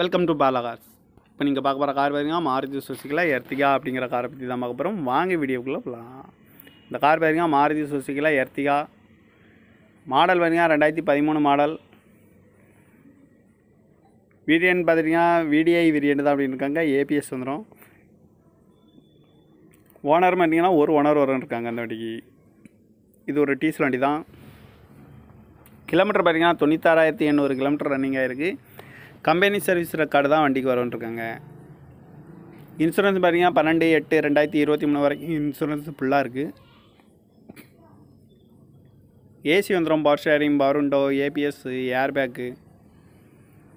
welcome to Bala cars இப்போ நீங்கள் பார்க்க போகிற கார் பார்த்தீங்கன்னா மாருதி சுசிகலா எர்த்திகா அப்படிங்கிற காரை பற்றி தான் பார்க்க போகிறோம் வாங்க வீடியோக்குள்ளே போகலாம் இந்த கார் பார்த்தீங்கன்னா மாருதி சுசிகலா எர்த்திகா மாடல் பார்த்தீங்கன்னா ரெண்டாயிரத்தி பதிமூணு மாடல் வீரியன் பார்த்தீங்கன்னா விடிஐ வீரியன் தான் அப்படின்னு இருக்காங்க ஏபிஎஸ் வந்துடும் ஓனர் பார்த்தீங்கன்னா ஒரு ஓனர் வரும் இருக்காங்க அந்த வண்டிக்கு இது ஒரு டீசல் வண்டி தான் கிலோமீட்டர் பார்த்தீங்கன்னா தொண்ணூத்தாறாயிரத்தி எண்ணூறு கிலோமீட்டர் ரன்னிங் ஆகிருக்கு கம்பெனி சர்வீஸ் ரெக்கார்டு தான் வண்டிக்கு இருக்காங்க இன்சூரன்ஸ் பார்த்தீங்கன்னா பன்னெண்டு எட்டு ரெண்டாயிரத்தி இருபத்தி மூணு வரைக்கும் இன்சூரன்ஸ் ஃபுல்லாக இருக்குது ஏசி வந்துடும் power steering power window ABS air bag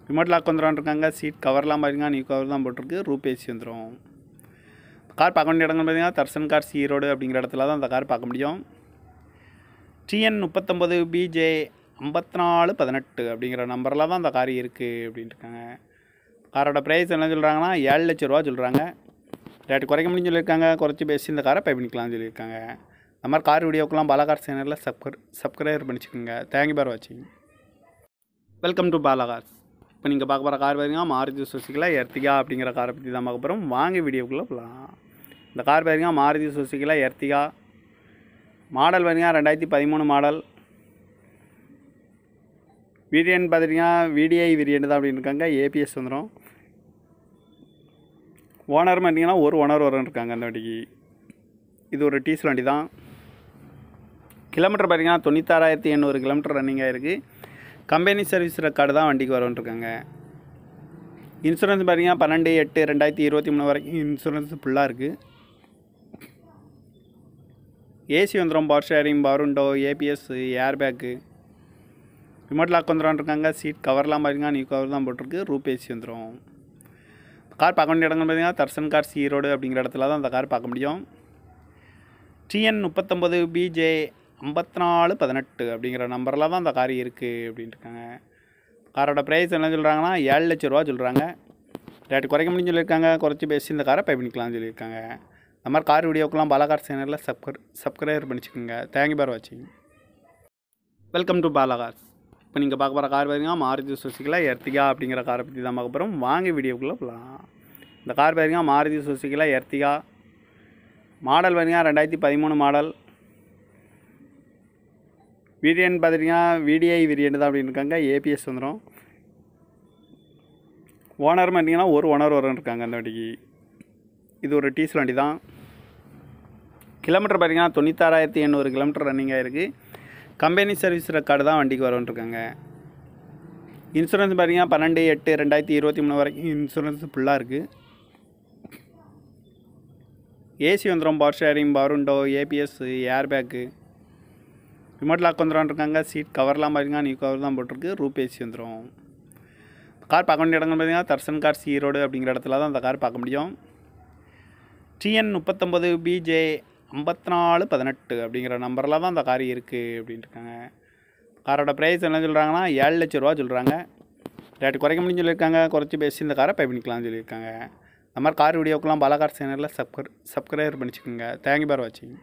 remote lock இருக்காங்க சீட் கவர்லாம் பார்த்திங்கன்னா நியூ கவர் தான் போட்டிருக்கு ரூப் ஏசி வந்துடும் கார் பார்க்க வேண்டிய இடங்கள் பார்த்தீங்கன்னா தர்சன் கார் சி ரோடு அப்படிங்கிற இடத்துல தான் அந்த கார் பார்க்க முடியும் டிஎன் முப்பத்தொம்பது பிஜே ஐம்பத்தி நாலு பதினெட்டு அப்படிங்கிற நம்பரில் தான் அந்த கார் இருக்குது அப்படின்ட்டுருக்காங்க காரோட ப்ரைஸ் என்ன சொல்கிறாங்கன்னா ஏழு லட்ச ரூபா சொல்கிறாங்க ரேட்டு குறைக்க முடியும் சொல்லியிருக்காங்க குறைச்சி பேசி இந்த காரை பை பண்ணிக்கலாம்னு சொல்லியிருக்காங்க அந்த மாதிரி கார் வீடியோக்கெலாம் பாலாகார் சேனலில் சப்கர் சப்ஸ்கிரைபர் பண்ணிச்சுக்கோங்க தேங்க்யூ பார் வாட்சிங் வெல்கம் டு பாலாகார்ஸ் இப்போ நீங்கள் பார்க்க போகிற கார் பாருங்க மாருதி சுசிகலா எர்த்திகா அப்படிங்கிற காரை பற்றி தான் பார்க்க போகிறோம் வாங்க வீடியோக்குள்ளே போகலாம் இந்த கார் பாருங்க மாருதி சுசிகலா எர்த்திகா மாடல் பாருங்க ரெண்டாயிரத்தி பதிமூணு மாடல் வீரியன் பார்த்துட்டிங்கன்னா விடிஐ வீரியன் தான் அப்படின்னு இருக்காங்க ஏபிஎஸ் வந்துடும் ஓனர் பார்த்தீங்கன்னா ஒரு ஓனர் வரும் இருக்காங்க அந்த வண்டிக்கு இது ஒரு டீசல் வண்டி தான் கிலோமீட்டர் பார்த்திங்கன்னா தொண்ணூத்தாறாயிரத்தி எண்ணூறு கிலோமீட்டர் ரன்னிங் ஆகிருக்கு கம்பெனி சர்வீஸ் ரெக்கார்டு தான் வண்டிக்கு இருக்காங்க இன்சூரன்ஸ் பார்த்திங்கன்னா பன்னெண்டு எட்டு ரெண்டாயிரத்தி இருபத்தி மூணு வரைக்கும் இன்சூரன்ஸ் ஃபுல்லாக இருக்குது ஏசி வந்துடும் power steering power window ABS air bag remote lock இருக்காங்க சீட் கவர்லாம் பார்த்தீங்கன்னா நியூ கவர் தான் போட்டிருக்கு ரூப் ஏசி வந்துடும் கார் பார்க்க வேண்டிய இடங்கள் பார்த்தீங்கன்னா தர்சன் கார் சி ரோடு அப்படிங்கிற இடத்துல தான் அந்த கார் பார்க்க முடியும் டிஎன் முப்பத்தொம்பது பிஜே ஐம்பத்தி நாலு பதினெட்டு அப்படிங்கிற நம்பரில் தான் அந்த கார் இருக்குது அப்படின்ட்டுருக்காங்க காரோட ப்ரைஸ் என்ன சொல்கிறாங்கன்னா ஏழு லட்ச ரூபா சொல்கிறாங்க ரேட்டு குறைக்க முடியும் சொல்லியிருக்காங்க குறைச்சி பேசி இந்த காரை பை பண்ணிக்கலாம்னு சொல்லியிருக்காங்க அந்த மாதிரி கார் வீடியோக்கெல்லாம் பாலாகார் சேனலில் சப்கர் சப்ஸ்கிரைபர் பண்ணிச்சுக்கோங்க தேங்க்யூ பார் வாட்சிங் வெல்கம் டு பாலாகார்ஸ் இப்போ நீங்கள் பார்க்க போகிற கார் பார்த்தீங்கன்னா மாருதி சுசிகலா எர்த்திகா அப்படிங்கிற காரை பற்றி தான் பார்க்க போகிறோம் வாங்க வீடியோக்குள்ளே போகலாம் இந்த கார் பார்த்தீங்கன்னா மாருதி சுசிகலா எர்த்திகா மாடல் பார்த்தீங்கன்னா ரெண்டாயிரத்தி பதிமூணு மாடல் வீடியன் பார்த்தீங்கன்னா விடிஐ வீடியன் தான் அப்படின்னு இருக்காங்க ஏபிஎஸ் வந்துடும் ஓனர் பார்த்தீங்கன்னா ஒரு ஓனர் வரும் இருக்காங்க அந்த வண்டிக்கு இது ஒரு டீசல் வண்டி தான் கிலோமீட்டர் பார்த்தீங்கன்னா தொண்ணூத்தாறாயிரத்தி எண்ணூறு கிலோமீட்டர் ரன்னிங் ஆகிருக்கு கம்பெனி சர்வீஸ் ரெக்கார்டு தான் வண்டிக்கு இருக்காங்க இன்சூரன்ஸ் பார்த்தீங்கன்னா பன்னெண்டு எட்டு ரெண்டாயிரத்தி இருபத்தி மூணு வரைக்கும் இன்சூரன்ஸ் ஃபுல்லாக இருக்குது ஏசி வந்துடும் power steering power ABS air bag remote lock இருக்காங்க சீட் கவர்லாம் பார்த்திங்கன்னா நியூ கவர் தான் போட்டிருக்கு ரூப் ஏசி வந்துடும் கார் பார்க்க வேண்டிய இடங்கள் பார்த்தீங்கன்னா தர்சன் கார் சீரோடு அப்படிங்கிற இடத்துல தான் அந்த கார் பார்க்க முடியும் டிஎன் முப்பத்தொம்பது பிஜே ஐம்பத்தி நாலு பதினெட்டு அப்படிங்கிற நம்பரில் தான் அந்த காரி இருக்குது அப்படின்ட்டுருக்காங்க காரோட ப்ரைஸ் என்ன சொல்கிறாங்கன்னா ஏழு லட்ச ரூபா சொல்கிறாங்க ரேட்டு குறைக்க முடியும் சொல்லியிருக்காங்க குறைச்சி பேசி இந்த காரை பை பண்ணிக்கலாம்னு சொல்லியிருக்காங்க அந்த மாதிரி கார் வீடியோக்கெல்லாம் பலகார் சேனலில் சப்கர் சப்ஸ்கிரைபர் பண்ணிச்சுக்கோங்க தேங்க்யூ ஃபார் வாட்சிங்